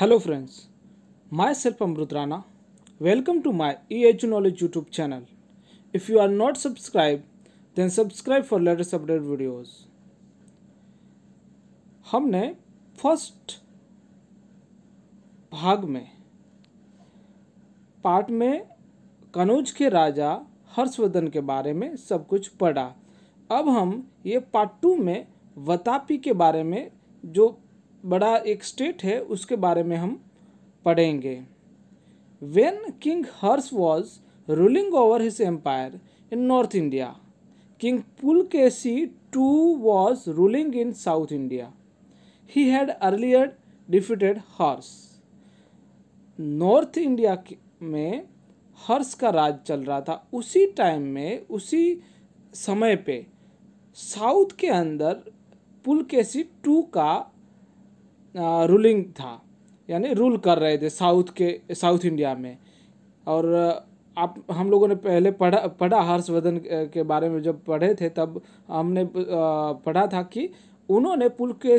Hello friends myself Amrit Rana welcome to my E H knowledge YouTube channel if you are not subscribe then subscribe for latest update videos हमने first भाग में part में कनौज के राजा हर्षवर्धन के बारे में सब कुछ पढ़ा अब हम ये पार्ट टू में वतापी के बारे में जो बड़ा एक स्टेट है उसके बारे में हम पढ़ेंगे when king Harsh was ruling over his empire in north India king Pulakeshi two was ruling in south India he had earlier defeated Harsh north India में हर्ष का राज चल रहा था उसी टाइम में उसी समय पे साउथ के अंदर पुल केसी टू का रूलिंग था यानी रूल कर रहे थे साउथ के साउथ इंडिया में और आप हम लोगों ने पहले पढ़ा पढ़ा हर्षवर्धन के बारे में जब पढ़े थे तब हमने पढ़ा था कि उन्होंने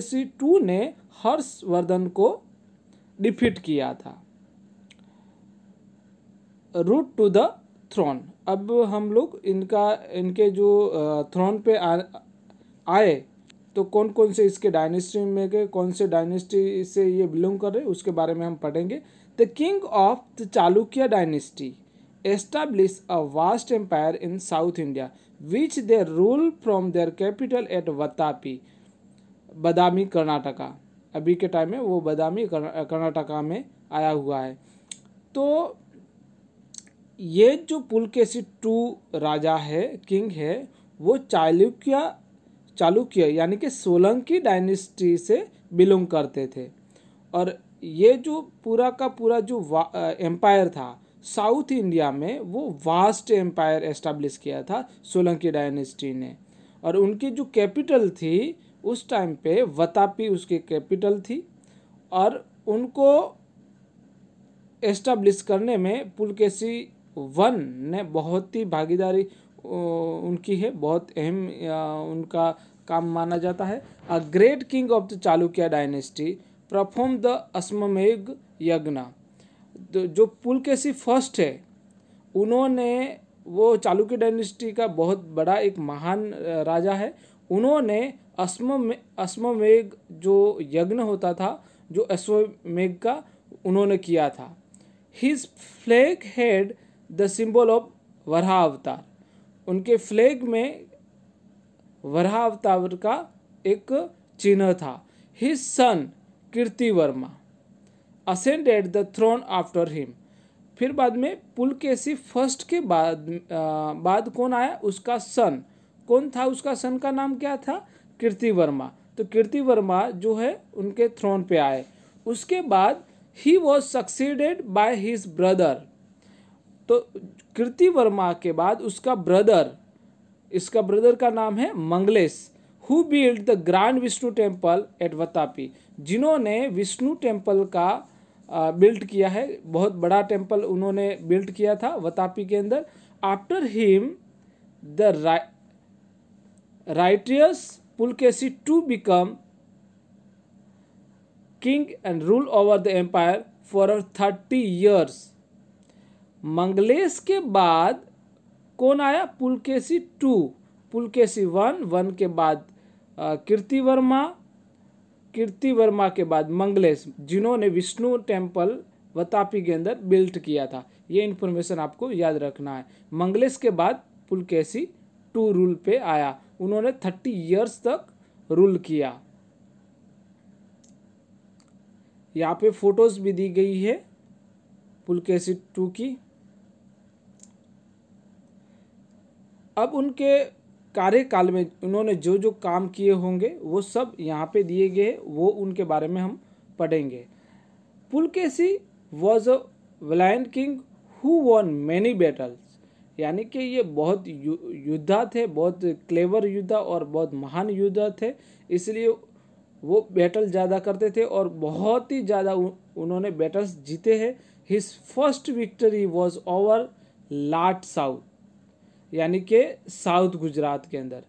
सी टू ने हर्षवर्धन को डिफीट किया था रूट टू द थ्रोन अब हम लोग इनका इनके जो थ्रोन पे आ, आए तो कौन कौन से इसके डायनेस्टी में गए कौन से डायनेस्टी से ये बिलोंग कर रहे उसके बारे में हम पढ़ेंगे the king of the Chalukya dynasty establish a vast empire in south India which they rule from their capital at Vatapi Badami Karnataka अभी के टाइम में वो बदामी कर्नाटका में आया हुआ है तो ये जो पुलकेशी टू राजा है किंग है वो चालुक्य चालुक्य यानी कि सोलंकी डायनेस्टी से बिलोंग करते थे और ये जो पूरा का पूरा जो एम्पायर था साउथ इंडिया में वो वास्ट एम्पायर एस्टेब्लिश किया था सोलंकी डायनेस्टी ने और उनकी जो कैपिटल थी उस टाइम पे वतापी उसकी कैपिटल थी और उनको एस्टेब्लिश करने में पुलकेसी वन ने बहुत ही भागीदारी उनकी है बहुत अहम उनका काम माना जाता है a great king of the Chalukya dynasty perform the अस्मेघ यज्ञ तो जो पुलकेसी फर्स्ट है उन्होंने वो चालुक्य डायनेस्टी का बहुत बड़ा एक महान राजा है उन्होंने अस्म अस्ममेघ जो यज्ञ होता था जो अश्वमेघ का उन्होंने किया था his flag head the symbol of Varaha avatar उनके फ्लैग में वरहावतावर का एक चिन्ह था his son Kirti Varma ascended the throne after him फिर बाद में सी फर्स्ट के बाद आ, बाद कौन आया उसका सन कौन था उसका सन का नाम क्या था कीर्ति वर्मा तो कीर्ति वर्मा जो है उनके थ्रोन पे आए उसके बाद he was succeeded by his brother तो कीर्ति वर्मा के बाद उसका ब्रदर इसका ब्रदर का नाम है Mangalesh who build the grand Vishnu temple at Vatapi जिन्होंने विष्णु टेम्पल का बिल्ड किया है बहुत बड़ा टेम्पल उन्होंने बिल्ड किया था वतापी के अंदर after him the righteous Pulakeshi two become king and rule over the empire for thirty years Mangalesh के बाद कौन आया सी टू पुलकेसी वन वन के बाद कीर्ति वर्मा कीर्ति वर्मा के बाद मंगलेश जिन्होंने विष्णु टेम्पल वतापी के अंदर बिल्ट किया था ये इन्फॉर्मेशन आपको याद रखना है मंगलेश के बाद पुलकेसी टू रूल पे आया उन्होंने थर्टी इयर्स तक रूल किया यहाँ पे फोटोज भी दी गई है पुलकेसी टू की अब उनके कार्यकाल में उन्होंने जो जो काम किए होंगे वो सब यहाँ पे दिए गए हैं वो उनके बारे में हम पढ़ेंगे Pulakeshi was a valiant king who won many battles यानी कि ये बहुत यु, युद्धा थे बहुत क्लेवर युद्धा और बहुत महान युद्धा थे इसलिए वो बैटल ज़्यादा करते थे और बहुत ही ज़्यादा उन्होंने बैटल्स जीते हैं his first victory was over Lat south यानी कि साउथ गुजरात के अंदर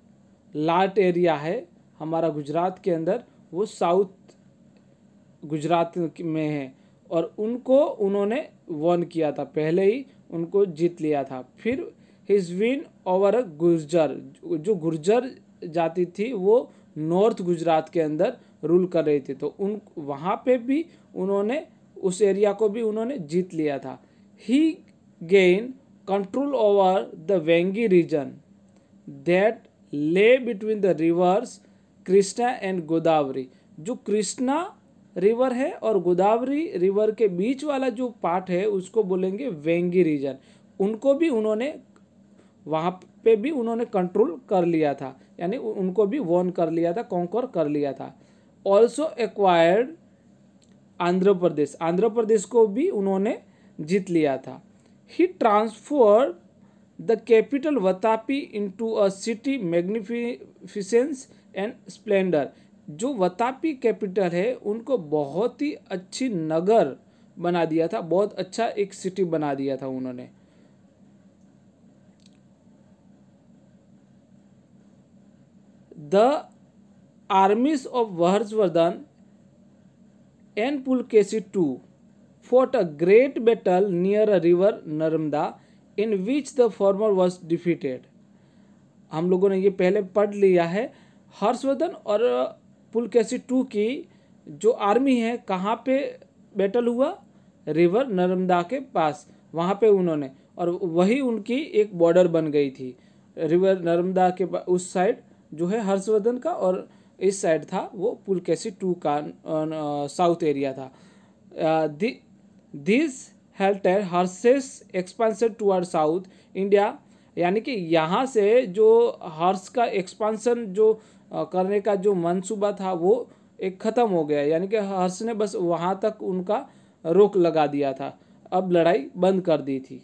लाट एरिया है हमारा गुजरात के अंदर वो साउथ गुजरात में है और उनको उन्होंने वन किया था पहले ही उनको जीत लिया था फिर हिज विन ओवर गुर्जर जो गुर्जर जाति थी वो नॉर्थ गुजरात के अंदर रूल कर रही थी तो उन वहाँ पे भी उन्होंने उस एरिया को भी उन्होंने जीत लिया था he gain control over the Vengi region that lay between the rivers Krishna and Godavari जो कृष्णा रिवर है और गोदावरी रिवर के बीच वाला जो पार्ट है उसको बोलेंगे वेंगी रीजन उनको भी उन्होंने वहाँ पे भी उन्होंने कंट्रोल कर लिया था यानी उनको भी वॉन कर लिया था कॉन्कर कर लिया था ऑल्सो एक्वायर्ड आंध्र प्रदेश आंध्र प्रदेश को भी उन्होंने जीत लिया था he transfer the capital Vatapi into a city magnificence and splendour जो वतापी कैपिटल है उनको बहुत ही अच्छी नगर बना दिया था बहुत अच्छा एक सिटी बना दिया था उन्होंने the armies of Harshavardhan and Pulakeshi two fought a great battle near a river Narmada in which the former was defeated. हम लोगों ने ये पहले पढ़ लिया है हर्षवर्धन और पुल कैसी टू की जो आर्मी है कहाँ पे बैटल हुआ रिवर नर्मदा के पास वहाँ पे उन्होंने और वही उनकी एक बॉर्डर बन गई थी रिवर नर्मदा के उस साइड जो है हर्षवर्धन का और इस साइड था वो पुल कैसी टू का साउथ एरिया था this halted Harsha's expansion towards south India यानी कि यहाँ से जो हर्स का एक्सपांसन जो करने का जो मनसूबा था वो एक ख़त्म हो गया यानी कि हर्ष ने बस वहाँ तक उनका रोक लगा दिया था अब लड़ाई बंद कर दी थी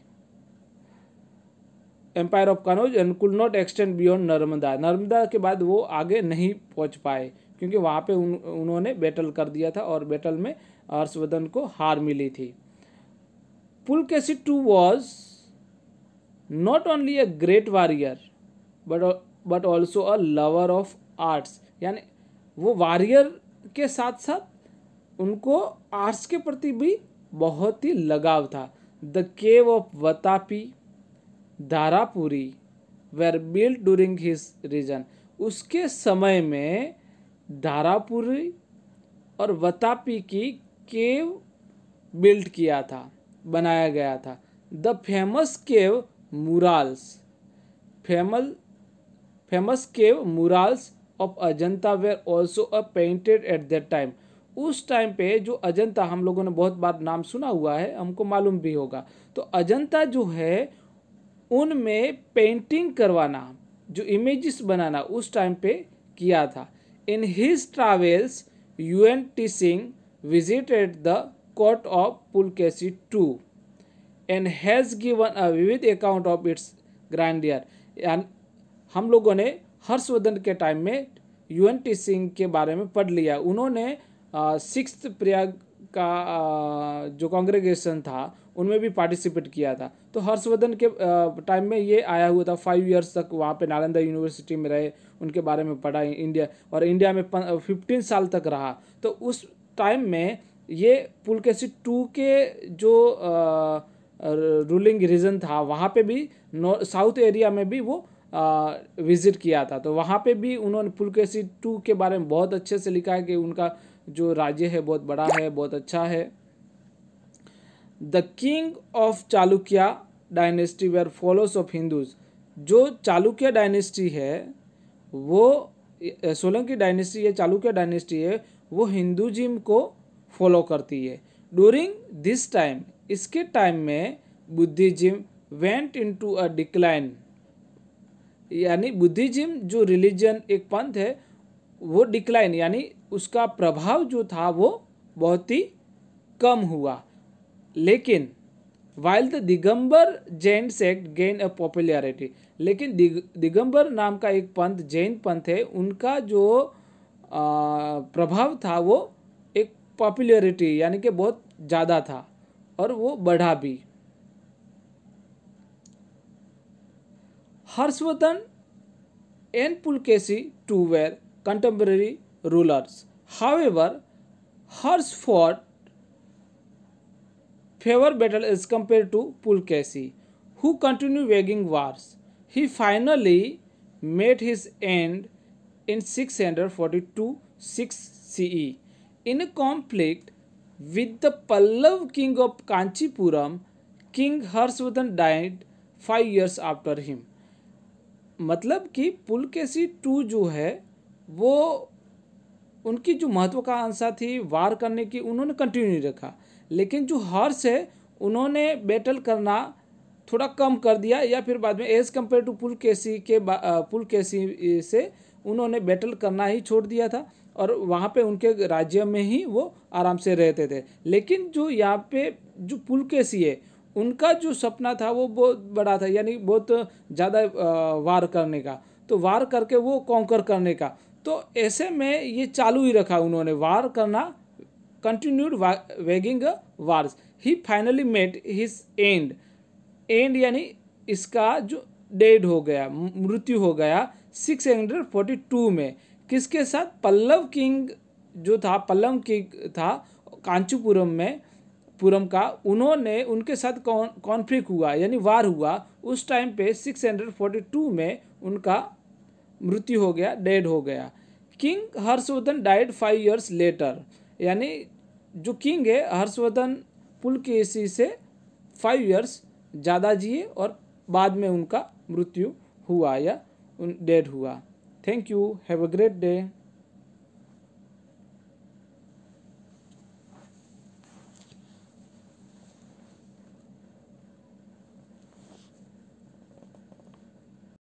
empire of Kannauj and could not extend beyond Narmada Narmada के बाद वो आगे नहीं पहुँच पाए क्योंकि वहाँ पे उन उन्होंने बैटल कर दिया था और बैटल में हर्षवर्धन को हार मिली थी Pulakeshi two was not only a great warrior but but also a lover of arts यानी वो वॉरियर के साथ साथ उनको आर्ट्स के प्रति भी बहुत ही लगाव था the cave of Vatapi Dharapuri were build during his region उसके समय में धारापुरी और वतापी की केव बिल्ड किया था बनाया गया था the famous cave murals famous famous cave murals of Ajanta were also a painted at that time उस टाइम पे जो अजंता हम लोगों ने बहुत बार नाम सुना हुआ है हमको मालूम भी होगा तो अजंता जो है उनमें पेंटिंग करवाना जो इमेजेस बनाना उस टाइम पे किया था in his travels Hiuen Tsang visited the court of Pulkesi too, and has given a vivid account of its grandeur. हम लोगों ने हर्षवर्धन के टाइम में यू एन टी सिंह के बारे में पढ़ लिया उन्होंने सिक्स प्रयाग का आ, जो कांग्रेगेशन था उनमें भी पार्टिसिपेट किया था तो हर्षवर्धन के टाइम में ये आया हुआ था फाइव इयर्स तक वहाँ पे नालंदा यूनिवर्सिटी में रहे उनके बारे में पढ़ा इंडिया और इंडिया में फिफ्टीन साल तक रहा तो उस टाइम में ये पुलकेशी टू के जो रूलिंग रीजन था वहाँ पे भी साउथ एरिया में भी वो विज़िट किया था तो वहाँ पे भी उन्होंने पुलकेशी टू के बारे में बहुत अच्छे से लिखा है कि उनका जो राज्य है बहुत बड़ा है बहुत अच्छा है the king of Chalukya dynasty were followers of Hindus जो चालुक्य डायनेस्टी है वो सोलंकी डायनेस्टी है चालुक्य डायनेस्टी है वो हिंदुज़म को फॉलो करती है डूरिंग दिस टाइम इसके टाइम में Buddhism went in to a decline यानी बुद्धिज़म जो रिलीजन एक पंथ है वो डिक्लाइन यानी उसका प्रभाव जो था वो बहुत ही कम हुआ लेकिन while the Digambar Jain sect gain a popularity लेकिन दिग, दिगंबर नाम का एक पंथ जैन पंथ है उनका जो प्रभाव था वो एक पॉपुलरिटी यानी कि बहुत ज़्यादा था और वो बढ़ा भी Harshavardhan and Pulakeshi two were contemporary rulers however Harsh fought fewer battle as compared to Pulakeshi who continue waging wars he finally made his end in 642 6 CE. In a conflict with the Pallav king of Kanchipuram, king Harshavardhan died five years after him मतलब कि सी to जो है वो उनकी जो महत्वाकांक्षा थी वार करने की उन्होंने कंटिन्यू नहीं रखा लेकिन जो हर्ष है उन्होंने बैटल करना थोड़ा कम कर दिया या फिर बाद में एज कम्पेयर टू पुलकेसी के पुलकेसी से उन्होंने बैटल करना ही छोड़ दिया था और वहाँ पे उनके राज्य में ही वो आराम से रहते थे लेकिन जो यहाँ पे जो सी है उनका जो सपना था वो बहुत बड़ा था यानी बहुत ज़्यादा वार करने का तो वार करके वो कॉन्कर करने का तो ऐसे में ये चालू ही रखा उन्होंने वार करना continued waging wars he finally met his end end यानी इसका जो डेड हो गया मृत्यु हो गया टू में किसके साथ पल्लव किंग जो था पल्लव किंग था कांचीपुरम में पुरम का उन्होंने उनके साथ कौन कॉन्फ्लिक्ट हुआ यानी वार हुआ उस टाइम पे 642 में उनका मृत्यु हो गया डेड हो गया king Harshavardhan died five years later यानी जो किंग है हर्षवर्धन पुल सी से फाइव इयर्स ज़्यादा जिए और बाद में उनका मृत्यु हुआ या डेड हुआ thank you have a great day